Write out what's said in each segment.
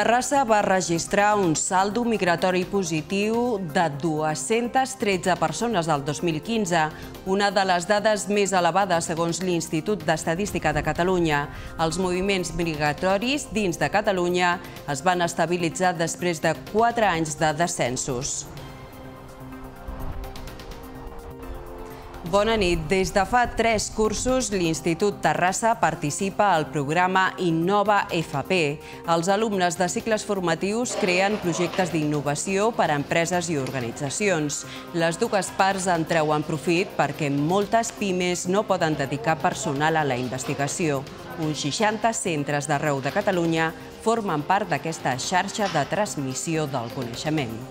Terrassa va registrar un saldo migratori positiu de 213 persones al 2015, una de les dades més elevades segons l'Institut d'Estadística de Catalunya. Els moviments migratoris dins de Catalunya es van estabilitzar després de 4 anys de descensos. Bona nit. Des de fa tres cursos, l'Institut Terrassa participa al programa Innova FP. Els alumnes de cicles formatius creen projectes d'innovació per a empreses i organitzacions. Les dues parts en treuen profit perquè moltes pimes no poden dedicar personal a la investigació. Uns 60 centres d'arreu de Catalunya formen part d'aquesta xarxa de transmissió del coneixement.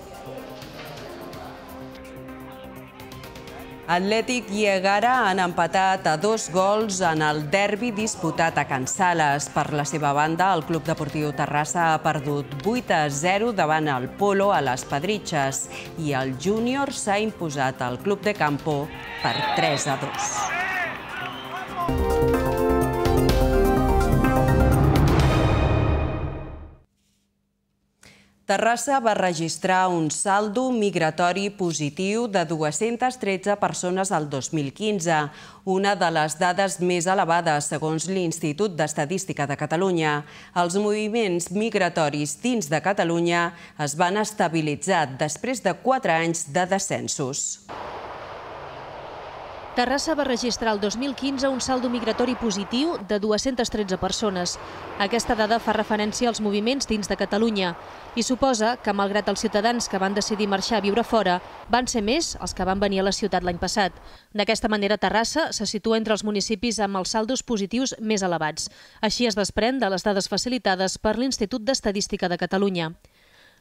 Atlètic i Egara han empatat a dos gols en el derbi disputat a Can Sales. Per la seva banda, el Club Deportiu Terrassa ha perdut 8 a 0 davant el Polo a les Pedritxes i el Júnior s'ha imposat al Club de Campo per 3 a 2. Terrassa va registrar un saldo migratori positiu de 213 persones al 2015, una de les dades més elevades segons l'Institut d'Estadística de Catalunya. Els moviments migratoris dins de Catalunya es van estabilitzar després de 4 anys de descensos. Terrassa va registrar el 2015 un saldo migratori positiu de 213 persones. Aquesta dada fa referència als moviments dins de Catalunya i suposa que, malgrat els ciutadans que van decidir marxar a viure fora, van ser més els que van venir a la ciutat l'any passat. D'aquesta manera, Terrassa se situa entre els municipis amb els saldos positius més elevats. Així es desprèn de les dades facilitades per l'Institut d'Estadística de Catalunya.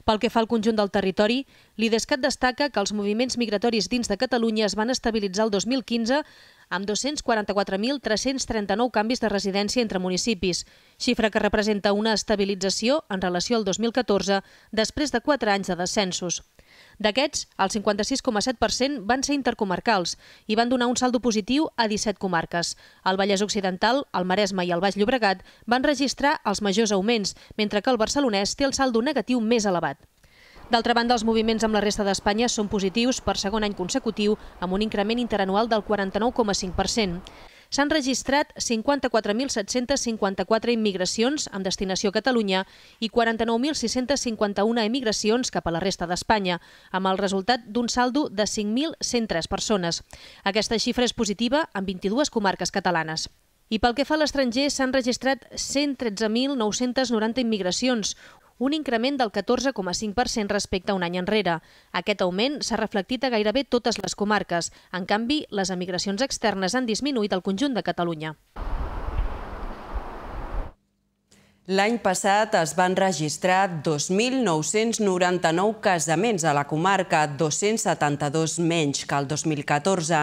Pel que fa al conjunt del territori, l'IDESCAT destaca que els moviments migratoris dins de Catalunya es van estabilitzar el 2015 amb 244.339 canvis de residència entre municipis, xifra que representa una estabilització en relació al 2014 després de 4 anys de descensos. D'aquests, el 56,7% van ser intercomarcals i van donar un saldo positiu a 17 comarques. El Vallès Occidental, el Maresme i el Baix Llobregat van registrar els majors augments, mentre que el barcelonès té el saldo negatiu més elevat. D'altra banda, els moviments amb la resta d'Espanya són positius per segon any consecutiu, amb un increment interanual del 49,5% s'han registrat 54.754 immigracions amb destinació a Catalunya i 49.651 emigracions cap a la resta d'Espanya, amb el resultat d'un saldo de 5.103 persones. Aquesta xifra és positiva en 22 comarques catalanes. I pel que fa a l'estranger, s'han registrat 113.990 immigracions, un increment del 14,5% respecte a un any enrere. Aquest augment s'ha reflectit a gairebé totes les comarques. En canvi, les emigracions externes han disminuït al conjunt de Catalunya. L'any passat es van registrar 2.999 casaments a la comarca, 272 menys que el 2014.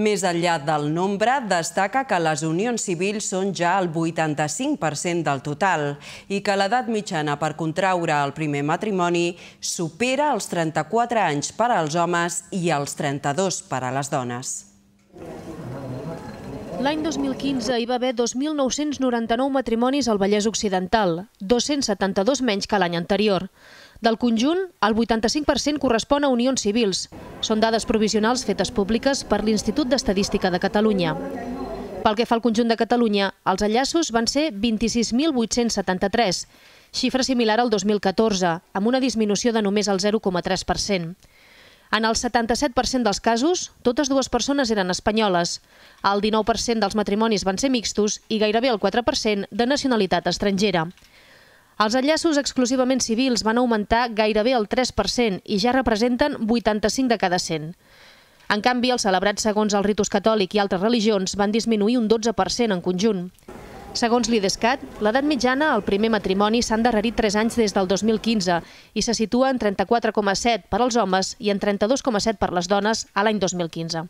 Més enllà del nombre, destaca que les unions civils són ja el 85% del total i que l'edat mitjana per contraure el primer matrimoni supera els 34 anys per als homes i els 32 per a les dones. L'any 2015 hi va haver 2.999 matrimonis al Vallès Occidental, 272 menys que l'any anterior. Del conjunt, el 85% correspon a unions civils. Són dades provisionals fetes públiques per l'Institut d'Estadística de Catalunya. Pel que fa al conjunt de Catalunya, els enllaços van ser 26.873, xifra similar al 2014, amb una disminució de només el 0,3%. En el 77% dels casos, totes dues persones eren espanyoles. El 19% dels matrimonis van ser mixtos i gairebé el 4% de nacionalitat estrangera. Els enllaços exclusivament civils van augmentar gairebé el 3% i ja representen 85 de cada 100. En canvi, els celebrats segons els ritus catòlic i altres religions van disminuir un 12% en conjunt. Segons l'IDESCAT, l'edat mitjana al primer matrimoni s'ha endarrerit 3 anys des del 2015 i se situa en 34,7 per als homes i en 32,7 per les dones a l'any 2015.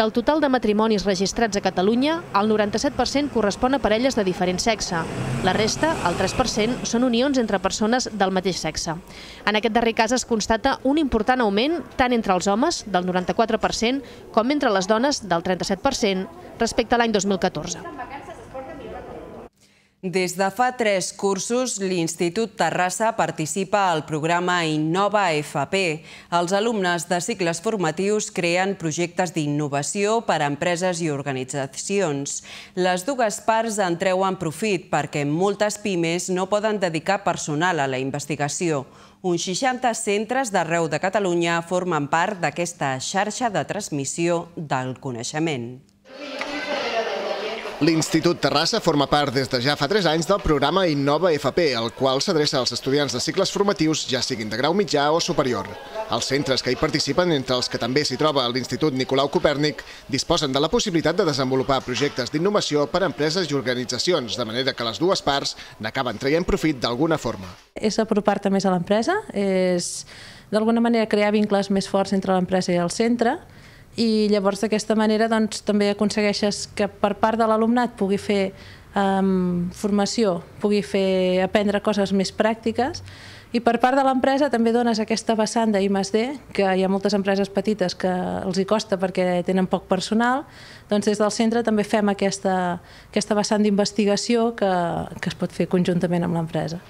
Del total de matrimonis registrats a Catalunya, el 97% correspon a parelles de diferent sexe. La resta, el 3%, són unions entre persones del mateix sexe. En aquest darrer cas es constata un important augment tant entre els homes, del 94%, com entre les dones, del 37%, respecte a l'any 2014. Des de fa tres cursos, l'Institut Terrassa participa al programa Innova FP. Els alumnes de cicles formatius creen projectes d'innovació per a empreses i organitzacions. Les dues parts en treuen profit perquè moltes pimes no poden dedicar personal a la investigació. Uns 60 centres d'arreu de Catalunya formen part d'aquesta xarxa de transmissió del coneixement. L'Institut Terrassa forma part des de ja fa 3 anys del programa Innova FP, el qual s'adreça als estudiants de cicles formatius, ja siguin de grau mitjà o superior. Els centres que hi participen, entre els que també s'hi troba l'Institut Nicolau Copèrnic, disposen de la possibilitat de desenvolupar projectes d'innovació per a empreses i organitzacions, de manera que les dues parts n'acaben traient profit d'alguna forma. És apropar-te més a l'empresa, és d'alguna manera crear vincles més forts entre l'empresa i el centre, i llavors d'aquesta manera doncs, també aconsegueixes que per part de l'alumnat pugui fer eh, formació, pugui fer aprendre coses més pràctiques i per part de l'empresa també dones aquesta vessant de que hi ha moltes empreses petites que els hi costa perquè tenen poc personal, doncs des del centre també fem aquesta, aquesta vessant d'investigació que, que es pot fer conjuntament amb l'empresa.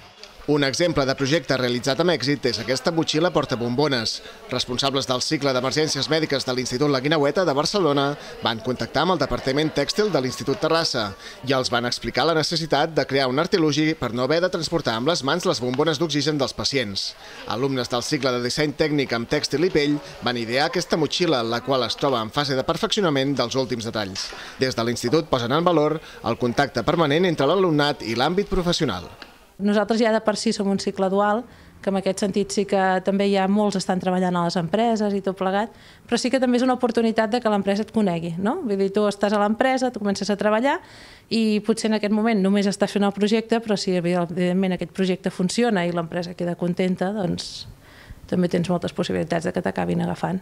Un exemple de projecte realitzat amb èxit és aquesta motxilla portabombones. Responsables del cicle d'emergències mèdiques de l'Institut La Guinaueta de Barcelona van contactar amb el Departament Tèxtil de l'Institut Terrassa i els van explicar la necessitat de crear un artilugi per no haver de transportar amb les mans les bombones d'oxigen dels pacients. Alumnes del cicle de disseny tècnic amb tèxtil i pell van idear aquesta motxilla, la qual es troba en fase de perfeccionament dels últims detalls. Des de l'Institut posen en valor el contacte permanent entre l'alumnat i l'àmbit professional. Nosaltres ja de per si som un cicle dual, que en aquest sentit sí que també hi ha molts estan treballant a les empreses i tot plegat, però sí que també és una oportunitat de que l'empresa et conegui, no? Vull dir, tu estàs a l'empresa, tu comences a treballar i potser en aquest moment només estàs fent el projecte, però si evidentment aquest projecte funciona i l'empresa queda contenta, doncs també tens moltes possibilitats de que t'acabin agafant.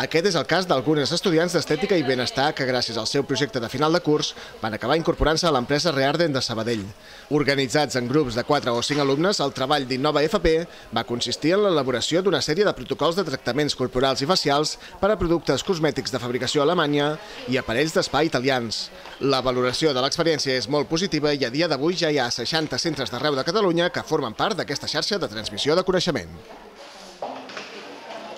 Aquest és el cas d'algunes estudiants d'estètica i benestar que gràcies al seu projecte de final de curs van acabar incorporant-se a l'empresa Rearden de Sabadell. Organitzats en grups de 4 o 5 alumnes, el treball d'Innova FP va consistir en l'elaboració d'una sèrie de protocols de tractaments corporals i facials per a productes cosmètics de fabricació alemanya i aparells d'espai italians. La valoració de l'experiència és molt positiva i a dia d'avui ja hi ha 60 centres d'arreu de Catalunya que formen part d'aquesta xarxa de transmissió de coneixement.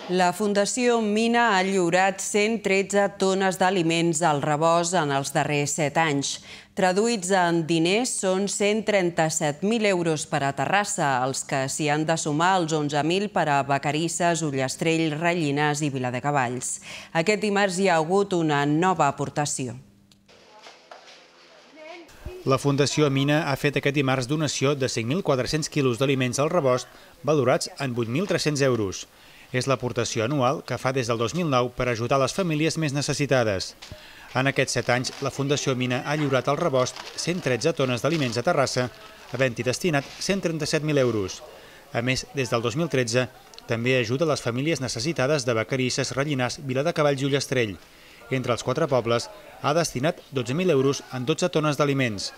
La Fundació Mina ha lliurat 113 tones d'aliments al rebost en els darrers 7 anys. Traduïts en diners, són 137.000 euros per a Terrassa, els que s'hi han de sumar els 11.000 per a Becarisses, Ullastrell, Rellinars i Viladecavalls. Aquest dimarts hi ha hagut una nova aportació. La Fundació Mina ha fet aquest dimarts donació de 5.400 quilos d'aliments al rebost, valorats en 8.300 euros. És l'aportació anual que fa des del 2009 per ajudar les famílies més necessitades. En aquests set anys, la Fundació Mina ha lliurat al rebost 113 tones d'aliments a Terrassa, havent-hi destinat 137.000 euros. A més, des del 2013, també ajuda les famílies necessitades de Vacarisses, Rellinars, Viladecavalls i Ullastrell. Entre els quatre pobles, ha destinat 12.000 euros en 12 tones d'aliments.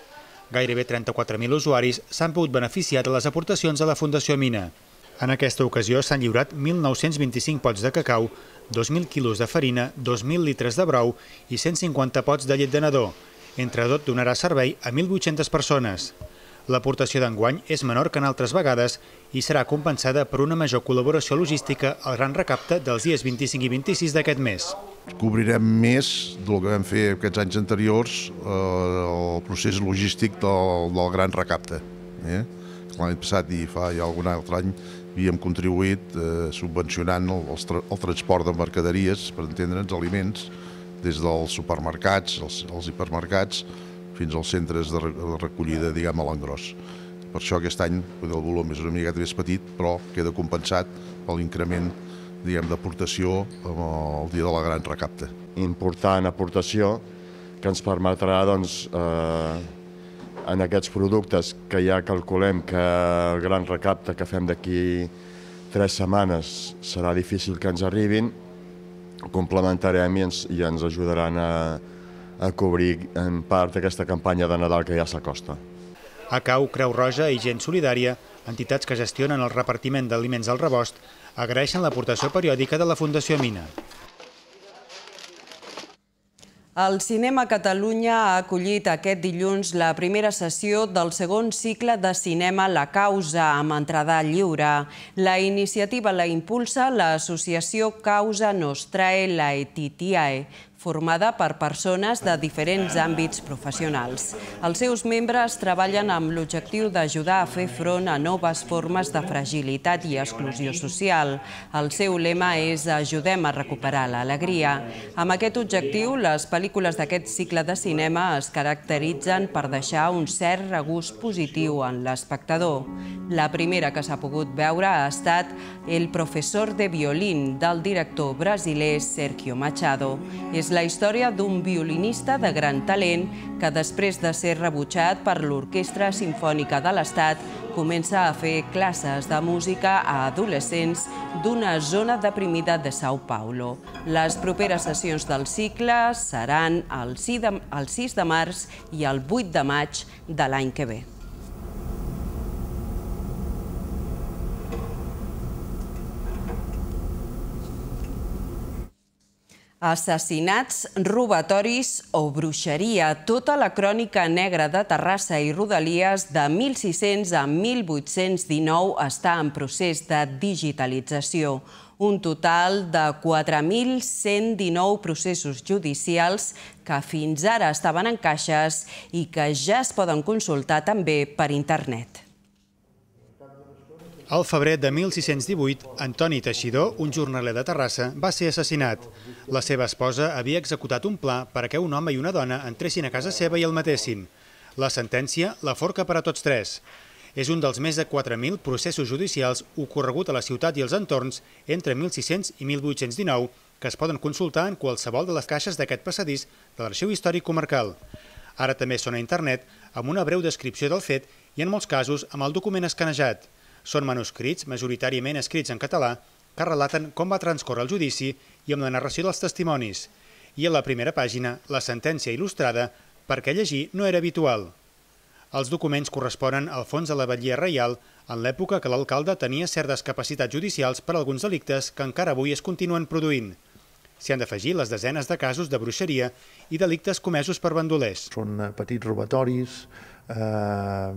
Gairebé 34.000 usuaris s'han pogut beneficiar de les aportacions a la Fundació Mina. En aquesta ocasió s'han lliurat 1.925 pots de cacau, 2.000 quilos de farina, 2.000 litres de brou i 150 pots de llet de nadó. Entre tot donarà servei a 1.800 persones. L'aportació d'enguany és menor que en altres vegades i serà compensada per una major col·laboració logística al gran recapte dels dies 25 i 26 d'aquest mes. Cobrirem més del que vam fer aquests anys anteriors eh, el procés logístic del, gran recapte. Eh? L'any passat i fa ja algun altre any i hem contribuït eh, subvencionant el, el, tra el transport de mercaderies, per entendre'ns, aliments, des dels supermercats, els, els hipermercats, fins als centres de, de recollida, diguem, a l'engròs. Per això aquest any el volum és una mica més petit, però queda compensat per l'increment diguem, d'aportació al dia de la gran recapta. Important aportació que ens permetrà doncs, eh, en aquests productes que ja calculem que el gran recapte que fem d'aquí tres setmanes serà difícil que ens arribin, complementarem i ens, i ens ajudaran a, a cobrir en part aquesta campanya de Nadal que ja s'acosta. A Cau, Creu Roja i Gent Solidària, entitats que gestionen el repartiment d'aliments al rebost, agraeixen l'aportació periòdica de la Fundació Mina. El Cinema Catalunya ha acollit aquest dilluns la primera sessió del segon cicle de cinema La Causa, amb entrada lliure. La iniciativa la impulsa l'associació Causa Nostrae Laetitiae, formada per persones de diferents àmbits professionals. Els seus membres treballen amb l'objectiu d'ajudar a fer front a noves formes de fragilitat i exclusió social. El seu lema és Ajudem a recuperar l'alegria. Amb aquest objectiu, les pel·lícules d'aquest cicle de cinema es caracteritzen per deixar un cert regust positiu en l'espectador. La primera que s'ha pogut veure ha estat El professor de violín del director brasiler Sergio Machado. És la història d'un violinista de gran talent que després de ser rebutjat per l'Orquestra Simfònica de l'Estat comença a fer classes de música a adolescents d'una zona deprimida de São Paulo. Les properes sessions del cicle seran el 6 de, el 6 de març i el 8 de maig de l'any que ve. Assassinats, robatoris o bruixeria, tota la crònica negra de Terrassa i Rodalies de 1600 a 1819 està en procés de digitalització. Un total de 4.119 processos judicials que fins ara estaven en caixes i que ja es poden consultar també per internet. Al febrer de 1618, Antoni Teixidor, un jornaler de Terrassa, va ser assassinat. La seva esposa havia executat un pla perquè un home i una dona entressin a casa seva i el matessin. La sentència la forca per a tots tres. És un dels més de 4.000 processos judicials ocorregut a la ciutat i els entorns entre 1600 i 1819 que es poden consultar en qualsevol de les caixes d'aquest passadís de l'Arxiu Històric Comarcal. Ara també són a internet amb una breu descripció del fet i en molts casos amb el document escanejat. Són manuscrits, majoritàriament escrits en català, que relaten com va transcorrer el judici i amb la narració dels testimonis. I a la primera pàgina, la sentència il·lustrada, perquè llegir no era habitual. Els documents corresponen al fons de la Batllia Reial en l'època que l'alcalde tenia certes capacitats judicials per alguns delictes que encara avui es continuen produint. S'hi han d'afegir les desenes de casos de bruixeria i delictes comesos per bandolers. Són eh, petits robatoris, eh,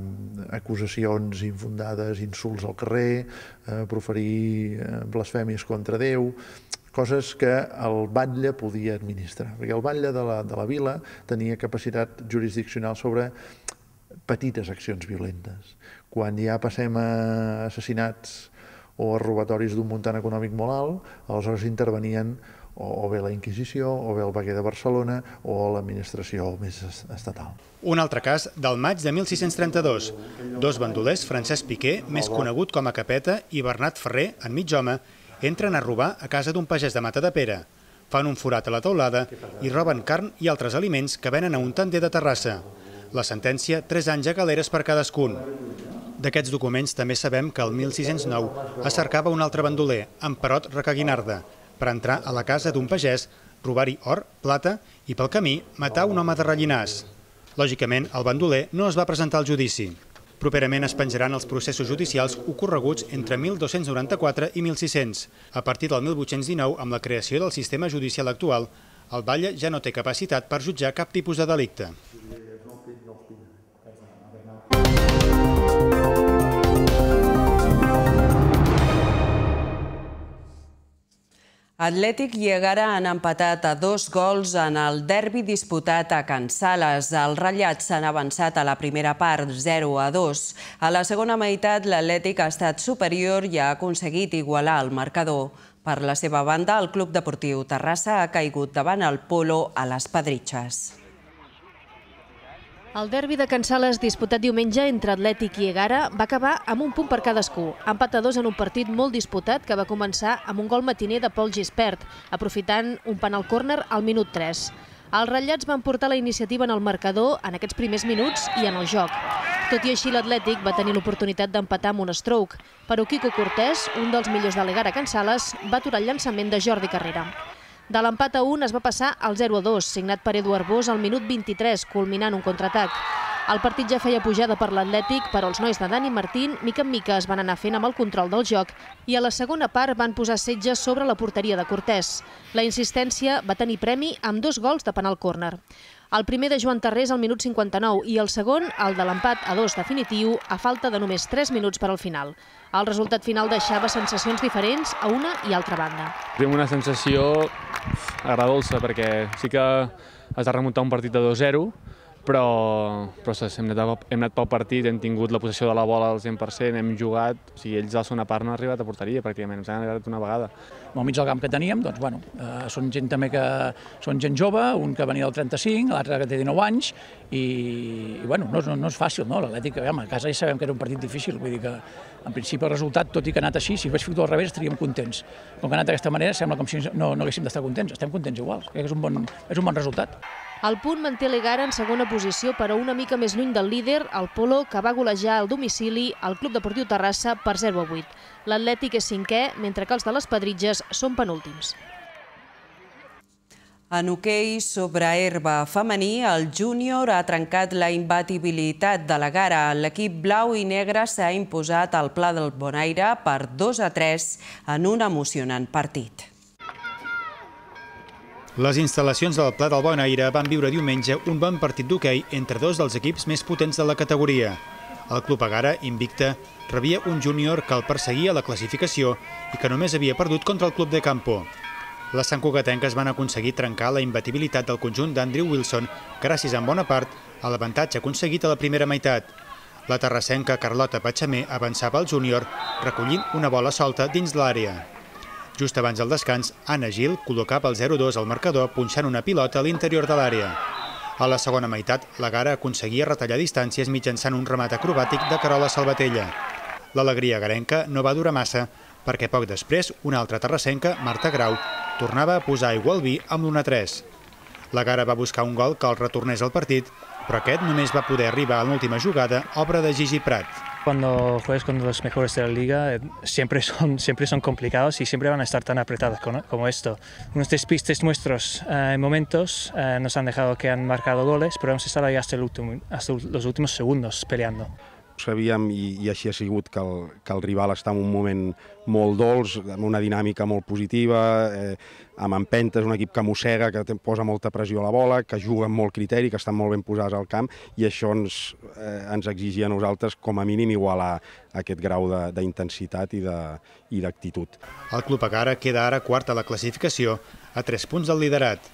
acusacions infundades, insults al carrer, eh, proferir eh, blasfèmies contra Déu, coses que el batlle podia administrar, perquè el batlle de la, de la vila tenia capacitat jurisdiccional sobre petites accions violentes. Quan ja passem a assassinats o a robatoris d'un muntant econòmic molt alt, aleshores intervenien o, o bé la Inquisició, o bé el Baguer de Barcelona, o l'administració més estatal. Un altre cas del maig de 1632. Dos bandolers, Francesc Piqué, més conegut com a Capeta, i Bernat Ferrer, en mig home, entren a robar a casa d'un pagès de Mata de Pere. Fan un forat a la teulada i roben carn i altres aliments que venen a un tender de Terrassa. La sentència, 3 anys a galeres per cadascun. D'aquests documents també sabem que el 1609 acercava un altre bandoler, en Perot Recaguinarda, per entrar a la casa d'un pagès, robar-hi or, plata i, pel camí, matar un home de rellinàs. Lògicament, el bandoler no es va presentar al judici. Properament es penjaran els processos judicials ocorreguts entre 1294 i 1600. A partir del 1819, amb la creació del sistema judicial actual, el Batlle ja no té capacitat per jutjar cap tipus de delicte. Atlètic i Egara han empatat a dos gols en el derbi disputat a Can Sales. Els ratllats s'han avançat a la primera part, 0 a 2. A la segona meitat, l'Atlètic ha estat superior i ha aconseguit igualar el marcador. Per la seva banda, el Club Deportiu Terrassa ha caigut davant el Polo a les Pedritxes. El derbi de Can Sales disputat diumenge entre Atlètic i Egara va acabar amb un punt per cadascú, empat a dos en un partit molt disputat que va començar amb un gol matiner de Pol Gispert, aprofitant un penal córner al minut 3. Els ratllats van portar la iniciativa en el marcador en aquests primers minuts i en el joc. Tot i així, l'Atlètic va tenir l'oportunitat d'empatar amb un stroke, però Quico Cortés, un dels millors de l'Egara Can Sales, va aturar el llançament de Jordi Carrera. De l'empat a 1 es va passar al 0 a 2, signat per Eduard Bós al minut 23, culminant un contraatac. El partit ja feia pujada per l'Atlètic, però els nois de Dani Martín, mica en mica, es van anar fent amb el control del joc i a la segona part van posar setge sobre la porteria de Cortès. La insistència va tenir premi amb dos gols de penal córner. El primer de Joan Tarrés al minut 59 i el segon, el de l'empat a dos definitiu, a falta de només 3 minuts per al final. El resultat final deixava sensacions diferents a una i altra banda. Tenim una sensació agradolça perquè sí que has de remuntar un partit de 2-0, però, però hem, anat, hem anat pel partit, hem tingut la possessió de la bola al 100%, hem jugat, o sigui, ells a la segona part no han arribat a porteria pràcticament, ens han arribat una vegada. Al mig del camp que teníem, doncs, bueno, eh, són gent també que són gent jove, un que venia del 35, l'altre que té 19 anys, i, i bueno, no, no, no és fàcil, no? L'Atlètic, a, casa ja sabem que era un partit difícil, vull dir que en principi el resultat, tot i que ha anat així, si hagués fet al revés estaríem contents. Com que ha anat d'aquesta manera, sembla com si no, no haguéssim d'estar contents, estem contents igual, és un bon, és un bon resultat. El punt manté l'Egara en segona posició, però una mica més lluny del líder, el Polo, que va golejar al domicili al Club Deportiu Terrassa per 0 a 8. L'Atlètic és cinquè, mentre que els de les Pedritges són penúltims. En hoquei sobre herba femení, el júnior ha trencat la imbatibilitat de la gara. L'equip blau i negre s'ha imposat al Pla del Bonaire per 2 a 3 en un emocionant partit. Les instal·lacions del Pla del Aire van viure diumenge un bon partit d'hoquei entre dos dels equips més potents de la categoria. El club Agara, invicta, rebia un júnior que el perseguia a la classificació i que només havia perdut contra el club de Campo. Les Cugatenques van aconseguir trencar la imbatibilitat del conjunt d'Andrew Wilson gràcies en bona part a l'avantatge aconseguit a la primera meitat. La terrassenca Carlota Patxamé avançava al júnior recollint una bola solta dins l'àrea. Just abans del descans, Anna Gil col·locava el 0-2 al marcador punxant una pilota a l'interior de l'àrea. A la segona meitat, la Gara aconseguia retallar distàncies mitjançant un remat acrobàtic de Carola Salvatella. L'alegria garenca no va durar massa, perquè poc després una altra terrassenca, Marta Grau, tornava a posar aigua al vi amb l'1-3. La Gara va buscar un gol que el retornés al partit, però aquest només va poder arribar a l'última jugada, obra de Gigi Prat. Cuando juegas con los mejores de la liga, eh, siempre son, siempre son complicados y siempre van a estar tan apretados como esto. Unos despistes nuestros en eh, momentos eh, nos han dejado que han marcado goles, pero hemos estado ahí hasta los últimos segundos peleando. sabíem, i, i així ha sigut, que el, que el rival està en un moment molt dolç, amb una dinàmica molt positiva, eh, amb empentes, un equip que mossega, que te, posa molta pressió a la bola, que juga amb molt criteri, que estan molt ben posats al camp, i això ens, eh, ens exigia a nosaltres, com a mínim, igualar aquest grau d'intensitat i d'actitud. El Club Agara queda ara quart a la classificació, a tres punts del liderat.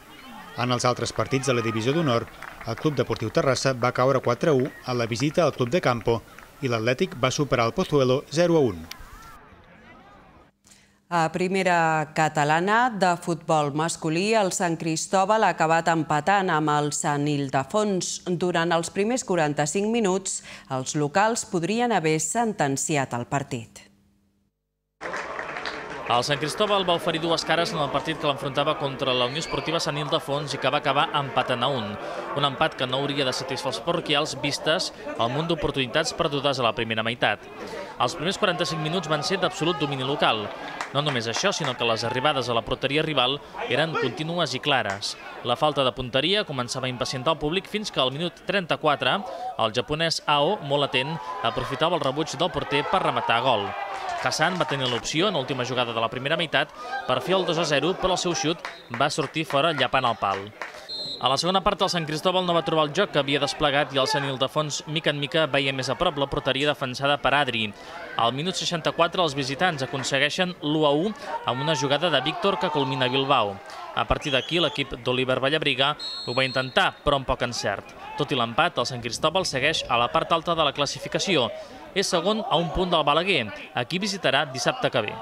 En els altres partits de la divisió d'honor, el Club Deportiu Terrassa va caure 4-1 a la visita al Club de Campo i l'Atlètic va superar el Pozuelo 0-1. A primera catalana de futbol masculí, el Sant Cristòbal ha acabat empatant amb el Sant Ildefons. Durant els primers 45 minuts, els locals podrien haver sentenciat el partit. El Sant Cristóbal va oferir dues cares en el partit que l'enfrontava contra la Unió Esportiva Sant Ildefons i que va acabar empatant a un. Un empat que no hauria de satisfar els parroquials vistes al munt d'oportunitats perdudes a la primera meitat. Els primers 45 minuts van ser d'absolut domini local. No només això, sinó que les arribades a la porteria rival eren contínues i clares. La falta de punteria començava a impacientar el públic fins que al minut 34 el japonès Ao, molt atent, aprofitava el rebuig del porter per rematar a gol. Hassan va tenir l'opció en l'última jugada de la primera meitat per fer el 2-0, però el seu xut va sortir fora llapant el pal. A la segona part, el Sant Cristòbal no va trobar el joc que havia desplegat i el Sant Ildefons, mica en mica, veia més a prop la porteria defensada per Adri. Al minut 64, els visitants aconsegueixen l'1-1 amb una jugada de Víctor que culmina a Bilbao. A partir d'aquí, l'equip d'Oliver Vallabriga ho va intentar, però amb poc encert. Tot i l'empat, el Sant Cristòbal segueix a la part alta de la classificació, és segon a un punt del Balaguer, a qui visitarà dissabte que ve.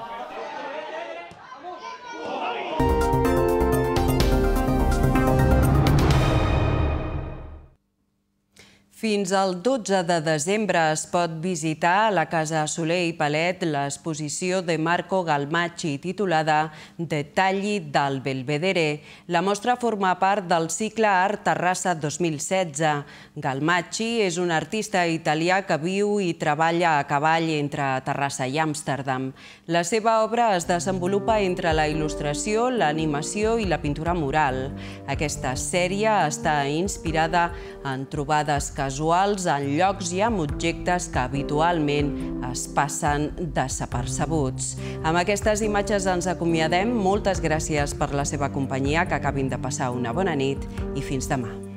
Fins al 12 de desembre es pot visitar a la Casa Soler i Palet l'exposició de Marco Galmachi titulada Detalli del Belvedere. La mostra forma part del cicle Art Terrassa 2016. Galmachi és un artista italià que viu i treballa a cavall entre Terrassa i Amsterdam. La seva obra es desenvolupa entre la il·lustració, l'animació i la pintura mural. Aquesta sèrie està inspirada en trobades que casuals en llocs i amb objectes que habitualment es passen desapercebuts. Amb aquestes imatges ens acomiadem. Moltes gràcies per la seva companyia, que acabin de passar una bona nit i fins demà.